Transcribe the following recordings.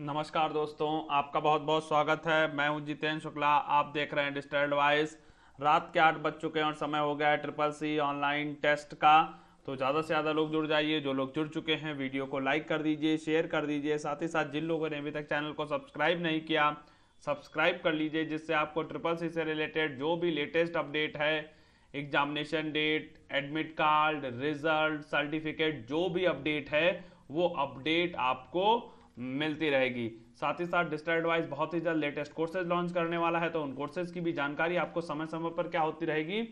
नमस्कार दोस्तों आपका बहुत बहुत स्वागत है मैं हूं जितेंद्र शुक्ला आप देख रहे हैं डिस्टर्ड वाइस रात के आठ बज चुके हैं और समय हो गया है ट्रिपल सी ऑनलाइन टेस्ट का तो ज़्यादा से ज़्यादा लोग जुड़ जाइए जो लोग जुड़ चुके हैं वीडियो को लाइक कर दीजिए शेयर कर दीजिए साथ ही साथ जिन लोगों ने अभी तक चैनल को सब्सक्राइब नहीं किया सब्सक्राइब कर लीजिए जिससे आपको ट्रिपल सी से रिलेटेड जो भी लेटेस्ट अपडेट है examination date admit card result certificate जो भी अपडेट है वो अपडेट आपको मिलती रहेगी साथ ही साथ डिस्टर एडवाइस बहुत ही जल्द लेटेस्ट कोर्सेज लॉन्च करने वाला है तो उन कोर्सेज की भी जानकारी आपको समय समय पर क्या होती रहेगी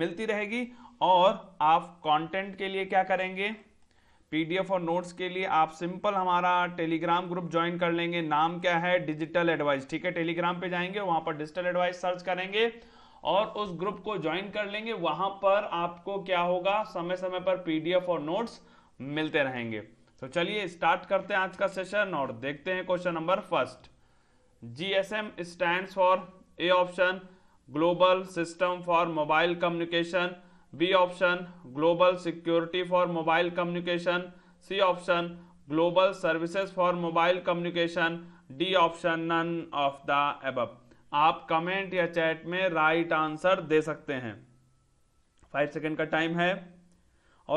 मिलती रहेगी और आप कंटेंट के लिए क्या करेंगे पीडीएफ और नोट्स के लिए आप सिंपल हमारा टेलीग्राम ग्रुप ज्वाइन कर लेंगे नाम क्या है डिजिटल एडवाइस ठीक है टेलीग्राम पे जाएंगे वहां पर डिजिटल एडवाइस सर्च करेंगे और उस ग्रुप को ज्वाइन कर लेंगे वहां पर आपको क्या होगा समय समय पर पीडीएफ और नोट्स मिलते रहेंगे तो चलिए स्टार्ट करते हैं आज का सेशन और देखते हैं question number first GSM stand for A option global system for mobile communication B option global security for mobile communication C option global services for mobile communication D option none of the above आप comment या chat में right right answer दे सकते हैं five second का time है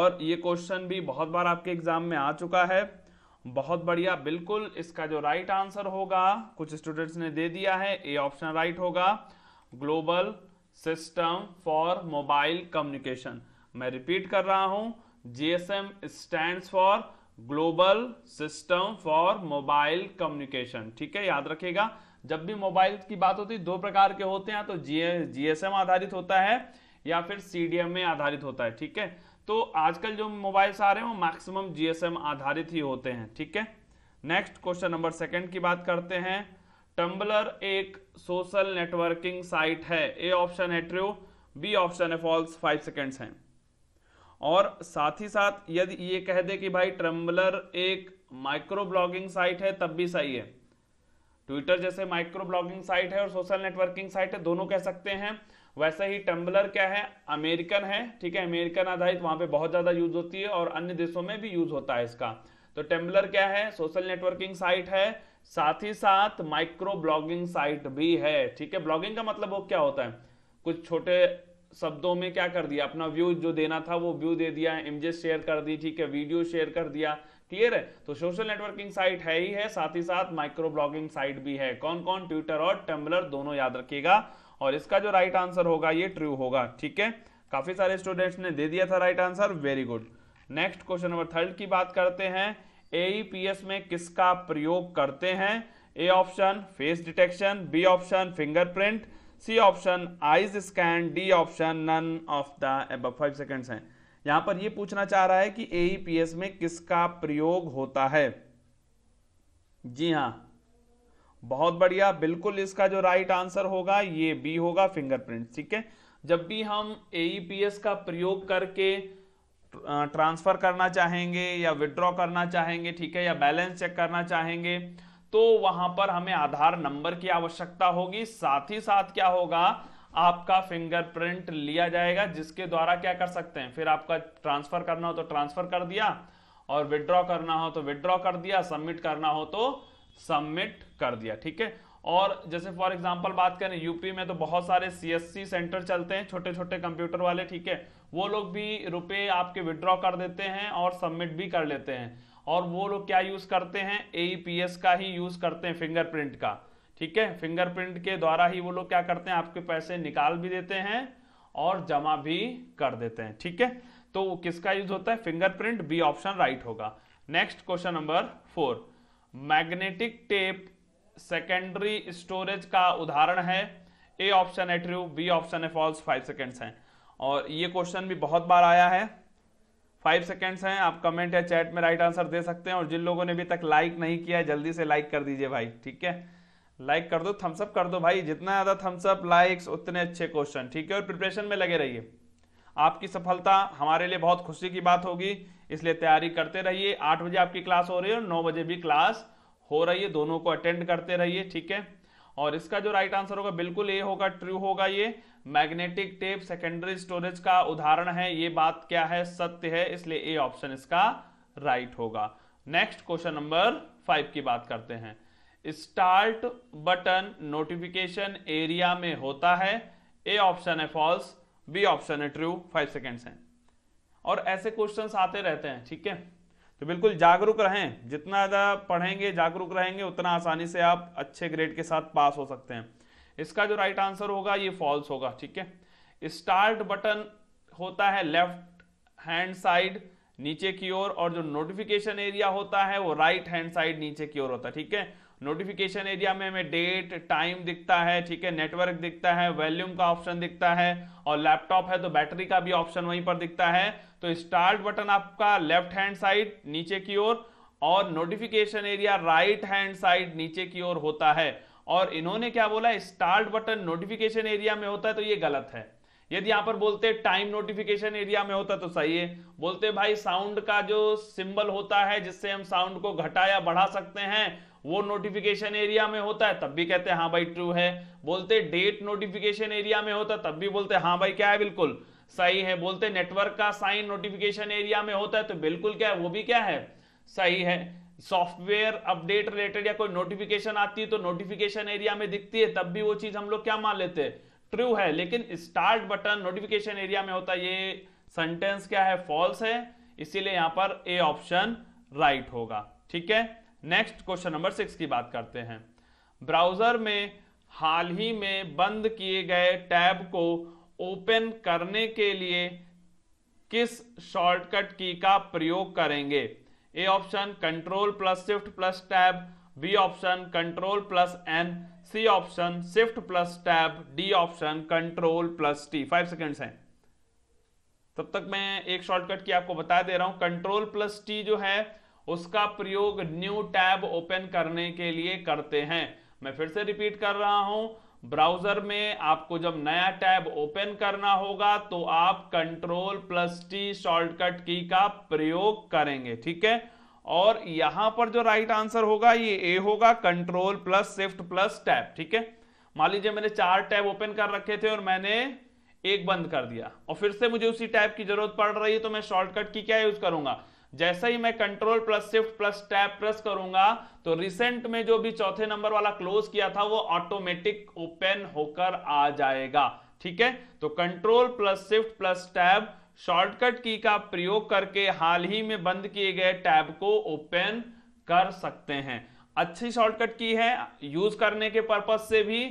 और ये question भी बहुत बार आपके एग्जाम में आ चुका है बहुत बढ़िया बिल्कुल इसका जो राइट आंसर होगा कुछ स्टूडेंट्स ने दे दिया है ए ऑप्शन राइट होगा global system for mobile communication मैं रिपीट कर रहा हूं GSM stand for global system for mobile communication ठीक है याद रखेगा जब भी मोबाइल की बात होती है दो प्रकार के होते हैं तो जीएसएम आधारित होता है या फिर सीडीएमए आधारित होता है ठीक है तो आजकल जो मोबाइल्स आ रहे हैं वो मैक्सिमम जीएसएम आधारित ही होते हैं ठीक है नेक्स्ट क्वेश्चन नंबर सेकंड की बात करते हैं टम्बलर एक सोशल नेटवर्किंग साइट है ए ऑप्शन है ट्रू बी ऑप्शन है फॉल्स फाइव सेकेंड्स हैं और साथ ही साथ यदि ये कह दे कि भाई ट्रम्बलर एक माइक्रो ब्लॉगिंग साइट है तब भी सही है ट्विटर जैसे माइक्रो ब्लॉगिंग साइट है और सोशल नेटवर्किंग साइट है दोनों कह सकते हैं वैसे ही टम्बलर क्या है अमेरिकन है ठीक है अमेरिकन आधारित वहां पे बहुत ज्यादा यूज होती है और अन्य देशों में भी यूज होता है इसका तो टेम्बलर क्या है सोशल नेटवर्किंग साइट है साथ ही साथ माइक्रो ब्लॉगिंग साइट भी है ठीक है ब्लॉगिंग का मतलब वो क्या होता है कुछ छोटे शब्दों में क्या कर दिया अपना व्यू जो देना था वो व्यू दे दिया इमेजेस शेयर कर दी ठीक है वीडियो शेयर कर दिया क्लियर है तो सोशल नेटवर्किंग साइट है ही है साथ ही साथ माइक्रो ब्लॉगिंग साइट भी है कौन कौन ट्विटर और टेम्बलर दोनों याद रखिएगा और इसका जो राइट आंसर होगा ये ट्रू होगा ठीक है काफी सारे स्टूडेंट्स ने दे दिया था right answer very good next question number third की बात करते हैं एईपीएस e में किसका प्रयोग करते हैं A option face detection B option fingerprint C option eyes scan D option none of the above five seconds हैं यहां पर ये पूछना चाह रहा है कि एईपीएस e में किसका प्रयोग होता है जी हाँ बहुत बढ़िया बिल्कुल इसका जो राइट आंसर होगा ये बी होगा फिंगरप्रिंट ठीक है जब भी हम एईपीएस e का प्रयोग करके ट्रांसफर करना चाहेंगे या विड्रॉ करना चाहेंगे ठीक है या बैलेंस चेक करना चाहेंगे तो वहां पर हमें आधार नंबर की आवश्यकता होगी साथ ही साथ क्या होगा आपका फिंगरप्रिंट लिया जाएगा जिसके द्वारा क्या कर सकते हैं फिर आपका ट्रांसफर करना हो तो ट्रांसफर कर दिया और विड्रॉ करना हो तो विड्रॉ कर दिया सबमिट करना हो तो सबमिट कर दिया ठीक है और जैसे फॉर एग्जाम्पल बात करें यूपी में तो बहुत सारे सीएससी सेंटर चलते हैं छोटे छोटे कंप्यूटर वाले ठीक है वो लोग भी रुपए आपके विड्रॉ कर देते हैं और सबमिट भी कर लेते हैं और वो लोग क्या यूज करते हैं एईपीएस e का ही यूज करते हैं फिंगरप्रिंट का ठीक है फिंगरप्रिंट के द्वारा ही वो लोग क्या करते हैं आपके पैसे निकाल भी देते हैं और जमा भी कर देते हैं ठीक है तो किसका यूज होता है फिंगरप्रिंट बी ऑप्शन राइट होगा next question number four magnetic tape secondary storage का उदाहरण है ए ऑप्शन है ट्रू बी ऑप्शन है फॉल्स फाइव सेकेंड्स हैं और ये क्वेश्चन भी बहुत बार आया है फाइव सेकेंड्स हैं आप कमेंट या चैट में राइट आंसर दे सकते हैं और जिन लोगों ने अभी तक लाइक नहीं किया है जल्दी से लाइक कर दीजिए भाई ठीक है लाइक कर दो थम्सअप कर दो भाई जितना ज़्यादा थम्सअप लाइक्स उतने अच्छे क्वेश्चन ठीक है और प्रिपरेशन में लगे रहिए आपकी सफलता हमारे लिए बहुत खुशी की बात होगी इसलिए तैयारी करते रहिए आठ बजे आपकी क्लास हो रही है और नौ बजे भी क्लास हो रही है दोनों को अटेंड करते रहिए ठीक है और इसका जो राइट आंसर होगा बिल्कुल ए होगा ट्रू होगा ये मैग्नेटिक टेप सेकेंडरी स्टोरेज का उदाहरण है ये बात क्या है सत्य है इसलिए ए ऑप्शन इसका राइट होगा नेक्स्ट क्वेश्चन नंबर फाइव की बात करते हैं स्टार्ट बटन नोटिफिकेशन एरिया में होता है ए ऑप्शन है फॉल्स बी ऑप्शन है ट्रू फाइव सेकेंड्स हैं और ऐसे क्वेश्चंस आते रहते हैं ठीक है तो बिल्कुल जागरूक रहें जितना ज़्यादा पढ़ेंगे जागरूक रहेंगे उतना आसानी से आप अच्छे ग्रेड के साथ पास हो सकते हैं इसका जो राइट आंसर होगा ये फॉल्स होगा ठीक है स्टार्ट बटन होता है लेफ्ट हैंड साइड नीचे की ओर और, और जो नोटिफिकेशन एरिया होता है वो राइट हैंड साइड नीचे की ओर होता है ठीक है नोटिफिकेशन एरिया में हमें डेट टाइम दिखता है ठीक है नेटवर्क दिखता है वॉल्यूम का ऑप्शन दिखता है और लैपटॉप है तो बैटरी का भी ऑप्शन वहीं पर दिखता है तो स्टार्ट बटन आपका लेफ्ट हैंड साइड नीचे की ओर और notification area right hand side नीचे की ओर होता है और इन्होंने क्या बोला स्टार्ट बटन नोटिफिकेशन एरिया में होता है तो ये गलत है यदि यहां पर बोलते टाइम नोटिफिकेशन एरिया में होता तो सही है बोलते भाई साउंड का जो सिंबल होता है जिससे हम साउंड को घटा या बढ़ा सकते हैं वो नोटिफिकेशन एरिया में होता है तब भी कहते हैं हाँ भाई ट्रू है बोलते डेट नोटिफिकेशन एरिया में होता है तब भी बोलते हाँ भाई क्या है बिल्कुल सही है बोलते नेटवर्क का साइन नोटिफिकेशन एरिया में होता है तो बिल्कुल क्या है वो भी क्या है सही है सॉफ्टवेयर अपडेट रिलेटेड या कोई नोटिफिकेशन आती है तो नोटिफिकेशन एरिया में दिखती है तब भी वो चीज हम लोग क्या मान लेते हैं ट्रू है लेकिन स्टार्ट बटन नोटिफिकेशन एरिया में होता है ये सेंटेंस क्या है फॉल्स है इसीलिए यहां पर ए ऑप्शन राइट होगा ठीक है नेक्स्ट क्वेश्चन नंबर सिक्स की बात करते हैं ब्राउजर में हाल ही में बंद किए गए टैब को ओपन करने के लिए किस शॉर्टकट की का प्रयोग करेंगे A option control plus shift plus tab B option control plus N C option shift plus tab D option control plus T five seconds हैं तब तक मैं एक शॉर्टकट की आपको बता दे रहा हूं कंट्रोल प्लस टी जो है उसका प्रयोग न्यू टैब ओपन करने के लिए करते हैं मैं फिर से रिपीट कर रहा हूं ब्राउजर में आपको जब नया टैब ओपन करना होगा तो आप control plus T shortcut key का प्रयोग करेंगे ठीक है और यहां पर जो राइट आंसर होगा ये ए होगा control plus shift plus tab ठीक है मान लीजिए मैंने चार टैब ओपन कर रखे थे और मैंने एक बंद कर दिया और फिर से मुझे उसी टैब की जरूरत पड़ रही है तो मैं शॉर्टकट की क्या यूज करूंगा जैसे ही मैं control plus shift plus tab press करूंगा तो रिसेंट में जो भी चौथे नंबर वाला क्लोज किया था वो ऑटोमेटिक ओपन होकर आ जाएगा ठीक है तो control plus shift plus tab shortcut key का प्रयोग करके हाल ही में बंद किए गए टैब को ओपन कर सकते हैं अच्छी शॉर्टकट की है यूज करने के पर्पज से भी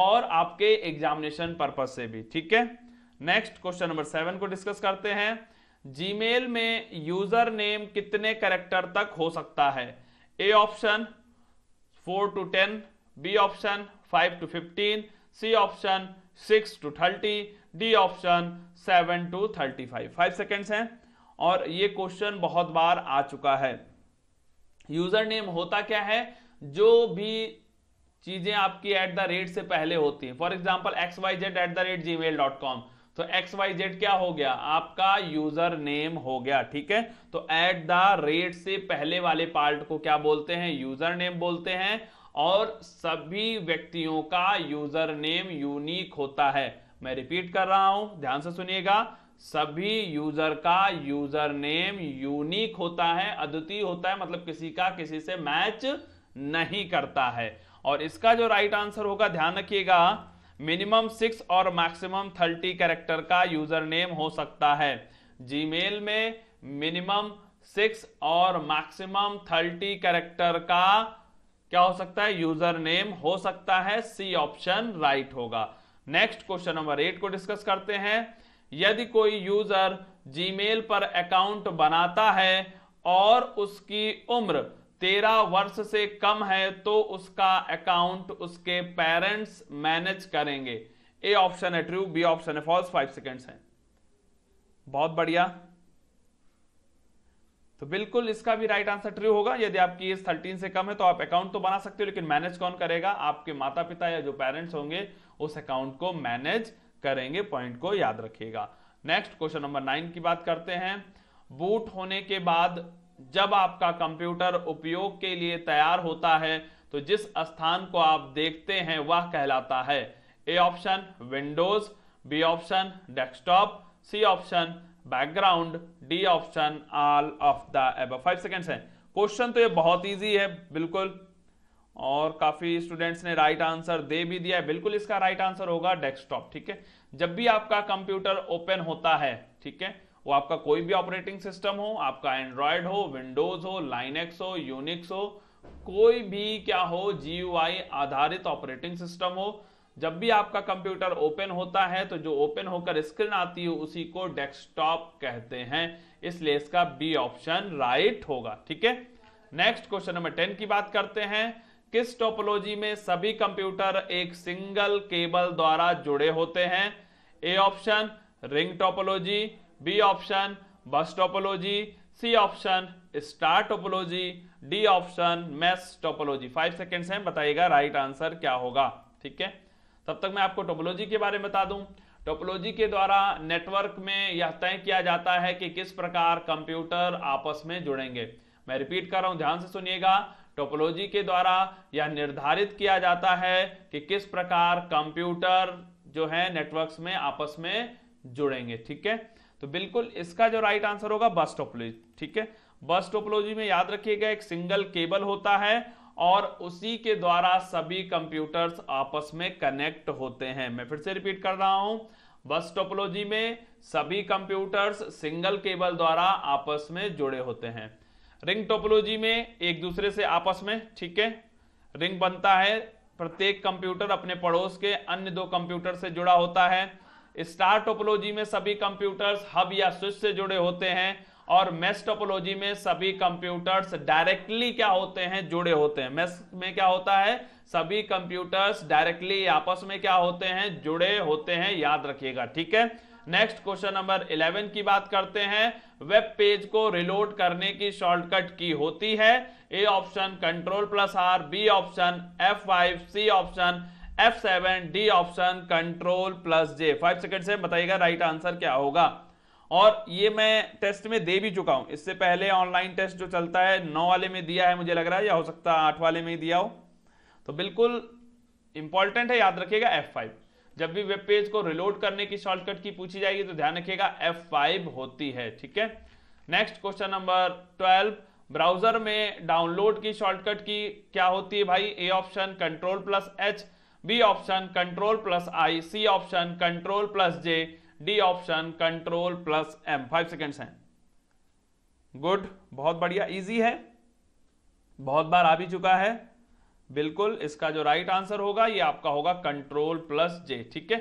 और आपके एग्जामिनेशन पर्पज से भी ठीक है नेक्स्ट क्वेश्चन नंबर सेवन को डिस्कस करते हैं जीमेल में यूजर नेम कितने कैरेक्टर तक हो सकता है A option four to ten B option five to fifteen C option six to thirty D option seven to thirty five five seconds हैं और ये क्वेश्चन बहुत बार आ चुका है यूजर नेम होता क्या है जो भी चीजें आपकी एट द रेट से पहले होती हैं for example X Y Z at the rate Gmail dot com तो एक्स वाई जेड क्या हो गया आपका यूजर नेम हो गया ठीक है तो एट द रेट से पहले वाले पार्ट को क्या बोलते हैं यूजर नेम बोलते हैं और सभी व्यक्तियों का यूजर नेम यूनिक होता है मैं रिपीट कर रहा हूं ध्यान से सुनिएगा सभी यूजर का यूजर नेम यूनिक होता है अद्वितीय होता है मतलब किसी का किसी से मैच नहीं करता है और इसका जो राइट आंसर होगा ध्यान रखिएगा मिनिमम सिक्स और मैक्सिमम थर्टी कैरेक्टर का यूजर नेम हो सकता है जीमेल में मिनिमम सिक्स और मैक्सिमम थर्टी कैरेक्टर का क्या हो सकता है यूजर नेम हो सकता है सी ऑप्शन राइट होगा नेक्स्ट क्वेश्चन नंबर एट को डिस्कस करते हैं यदि कोई यूजर जीमेल पर अकाउंट बनाता है और उसकी उम्र तेरह वर्ष से कम है तो उसका अकाउंट उसके पेरेंट्स मैनेज करेंगे ए ऑप्शन है ट्रू बी ऑप्शन है फॉल्स फाइव सेकेंड्स है बहुत बढ़िया तो बिल्कुल इसका भी राइट आंसर ट्रू होगा यदि आपकी एज थर्टीन से कम है तो आप अकाउंट तो बना सकते हो लेकिन मैनेज कौन करेगा आपके माता पिता या जो पेरेंट्स होंगे उस अकाउंट को मैनेज करेंगे पॉइंट को याद रखिएगा नेक्स्ट क्वेश्चन नंबर नाइन की बात करते हैं बूट होने के बाद जब आपका कंप्यूटर उपयोग के लिए तैयार होता है तो जिस स्थान को आप देखते हैं वह कहलाता है A option Windows B option desktop C option background D option all of the above five seconds है क्वेश्चन तो ये बहुत इजी है बिल्कुल और काफी स्टूडेंट्स ने राइट आंसर दे भी दिया है बिल्कुल इसका राइट आंसर होगा डेस्कटॉप ठीक है जब भी आपका कंप्यूटर ओपन होता है ठीक है वो आपका कोई भी ऑपरेटिंग सिस्टम हो आपका एंड्रॉयड हो विंडोज हो लाइनेक्स हो यूनिक्स हो कोई भी क्या हो जी आधारित ऑपरेटिंग सिस्टम हो जब भी आपका कंप्यूटर ओपन होता है तो जो ओपन होकर स्क्रीन आती है उसी को डेस्कटॉप कहते हैं इसलिए इसका बी ऑप्शन राइट होगा ठीक है नेक्स्ट क्वेश्चन नंबर टेन की बात करते हैं किस टोपोलॉजी में सभी कंप्यूटर एक सिंगल केबल द्वारा जुड़े होते हैं A option ring topology B option bus topology C option star topology D option mesh topology five seconds हैं बताइएगा राइट आंसर क्या होगा ठीक है तब तक मैं आपको टोपोलॉजी के बारे में बता दूं टोपोलॉजी के द्वारा नेटवर्क में यह तय किया जाता है कि किस प्रकार कंप्यूटर आपस में जुड़ेंगे मैं रिपीट कर रहा हूं ध्यान से सुनिएगा टोपोलॉजी के द्वारा यह निर्धारित किया जाता है कि किस प्रकार कंप्यूटर जो है नेटवर्क्स में आपस में जुड़ेंगे ठीक है तो बिल्कुल इसका जो राइट आंसर होगा बस टोपोलॉजी ठीक है बस टोपोलॉजी में याद रखिएगा एक सिंगल केबल होता है और उसी के द्वारा सभी कंप्यूटर्स आपस में कनेक्ट होते हैं मैं फिर से रिपीट कर रहा हूं बस टोपोलॉजी में सभी कंप्यूटर्स सिंगल केबल द्वारा आपस में जुड़े होते हैं रिंग टोपोलॉजी में एक दूसरे से आपस में ठीक है रिंग बनता है प्रत्येक कंप्यूटर अपने पड़ोस के अन्य दो कंप्यूटर से जुड़ा होता है स्टार टोपोलॉजी में सभी कंप्यूटर्स हब या स्विच से जुड़े होते हैं और मेस टोपोलॉजी में सभी कंप्यूटर्स डायरेक्टली क्या होते हैं जुड़े होते हैं मेस में क्या होता है सभी कंप्यूटर्स डायरेक्टली आपस में क्या होते हैं जुड़े होते हैं याद रखिएगा ठीक है नेक्स्ट क्वेश्चन नंबर 11 की बात करते हैं वेब पेज को रिलोड करने की शॉर्टकट की होती है A option control plus R B option F five C option F seven D option control plus J five second से बताइएगा राइट आंसर क्या होगा और ये मैं टेस्ट में दे भी चुका हूं इससे पहले ऑनलाइन टेस्ट जो चलता है नौ वाले में दिया है मुझे लग रहा है या हो सकता है आठ वाले में ही दिया हो तो बिल्कुल इंपॉर्टेंट है याद रखिएगा एफ फाइव जब भी वेब पेज को रिलोड करने की शॉर्टकट की पूछी जाएगी तो ध्यान रखिएगा एफ फाइव होती है ठीक है next question number twelve browser में डाउनलोड की शॉर्टकट की क्या होती है भाई A option control plus H B option control plus I C option control plus J D option control plus M five seconds हैं गुड बहुत बढ़िया इजी है बहुत बार आ भी चुका है बिल्कुल इसका जो राइट आंसर होगा ये आपका होगा कंट्रोल प्लस जे ठीक है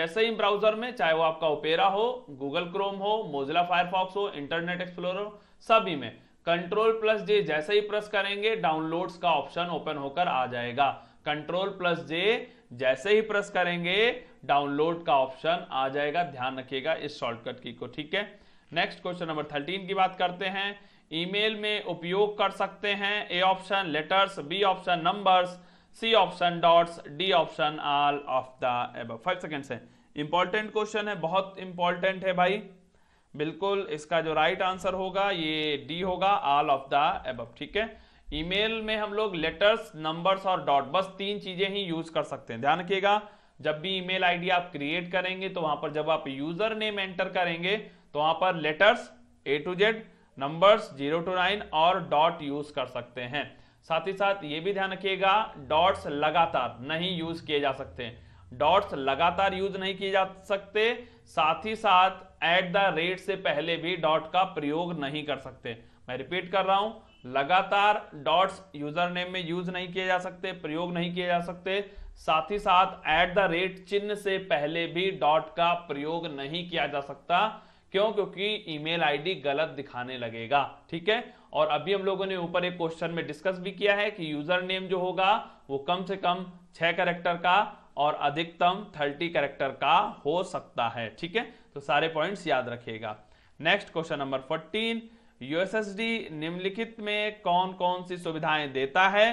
जैसे ही ब्राउजर में चाहे वो आपका ओपेरा हो गूगल क्रोम हो मोजिला फायरफॉक्स हो इंटरनेट एक्सप्लोर हो सभी में कंट्रोल प्लस जे जैसे ही प्रेस करेंगे डाउनलोड्स का ऑप्शन ओपन होकर आ जाएगा कंट्रोल प्लस जे जैसे ही प्रेस करेंगे डाउनलोड का ऑप्शन आ जाएगा ध्यान रखिएगा इस शॉर्टकट की को ठीक है नेक्स्ट क्वेश्चन नंबर थर्टीन की बात करते हैं ईमेल में उपयोग कर सकते हैं A option letters B option numbers C option dots D option all of the above five seconds है इंपॉर्टेंट क्वेश्चन है बहुत इंपॉर्टेंट है भाई बिल्कुल इसका जो राइट right आंसर होगा ये डी होगा ऑल ऑफ द एब ठीक है ईमेल में हम लोग लेटर्स नंबर्स और डॉट बस तीन चीजें ही यूज कर सकते हैं ध्यान रखिएगा जब भी ईमेल आईडी आप क्रिएट करेंगे तो वहां पर जब आप यूजर नेम एंटर करेंगे तो वहां पर letters A to Z numbers zero to nine और डॉट यूज कर सकते हैं साथ ही साथ ये भी ध्यान रखिएगा डॉट्स लगातार नहीं यूज किए जा सकते डॉट्स लगातार यूज नहीं किए जा सकते साथ ही साथ एट द रेट से पहले भी डॉट का प्रयोग नहीं कर सकते मैं रिपीट कर रहा हूं लगातार डॉट्स यूजर नेम में यूज नहीं किए जा सकते प्रयोग नहीं किए जा सकते साथ ही साथ एट द रेट चिन्ह से पहले भी डॉट का प्रयोग नहीं किया जा सकता क्यों क्योंकि ईमेल आईडी गलत दिखाने लगेगा ठीक है और अभी हम लोगों ने ऊपर एक क्वेश्चन में डिस्कस भी किया है कि यूजर नेम जो होगा वो कम से कम छह करेक्टर का और अधिकतम थर्टी करेक्टर का हो सकता है ठीक है तो सारे पॉइंट्स याद रखिएगा next question number fourteen USSD निम्नलिखित में कौन कौन सी सुविधाएं देता है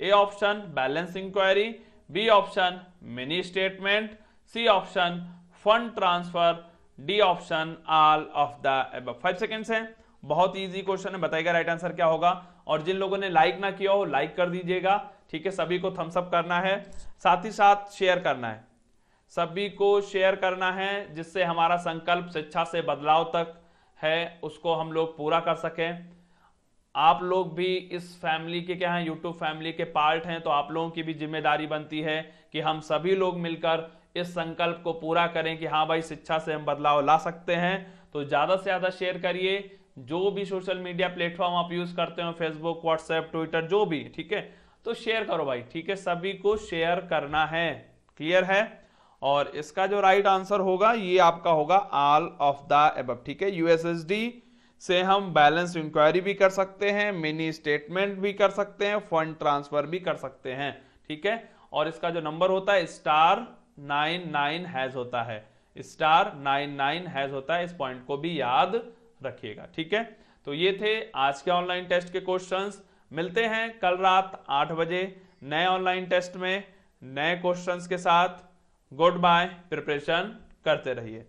A option balance inquiry B option mini statement C option fund transfer D option all of the five seconds है बहुत इजी क्वेश्चन है बताइएगा राइट आंसर क्या होगा और जिन लोगों ने लाइक ना किया हो लाइक कर दीजिएगा ठीक है सभी को थम्सअप करना है साथ ही साथ शेयर करना है सभी को शेयर करना है जिससे हमारा संकल्प शिक्षा से बदलाव तक है उसको हम लोग पूरा कर सकें आप लोग भी इस फैमिली के क्या हैं यूट्यूब फैमिली के पार्ट हैं तो आप लोगों की भी जिम्मेदारी बनती है कि हम सभी लोग मिलकर इस संकल्प को पूरा करें कि हाँ भाई शिक्षा से हम बदलाव ला सकते हैं तो ज़्यादा से ज़्यादा शेयर करिए जो भी सोशल मीडिया प्लेटफॉर्म आप यूज़ करते हो फेसबुक व्हाट्सएप ट्विटर जो भी ठीक है तो शेयर करो भाई ठीक है सभी को शेयर करना है क्लियर है और इसका जो राइट आंसर होगा ये आपका होगा आल ऑफ द एब ठीक है यूएसएसडी से हम बैलेंस इंक्वायरी भी कर सकते हैं मिनी स्टेटमेंट भी कर सकते हैं फंड ट्रांसफर भी कर सकते हैं ठीक है और इसका जो नंबर होता है स्टार नाइन नाइन हैज होता है स्टार नाइन नाइन हैज होता है इस पॉइंट को भी याद रखिएगा ठीक है तो ये थे आज के ऑनलाइन टेस्ट के क्वेश्चंस मिलते हैं कल रात आठ बजे नए ऑनलाइन टेस्ट में नए क्वेश्चंस के साथ गुड बाय प्रिपरेशन करते रहिए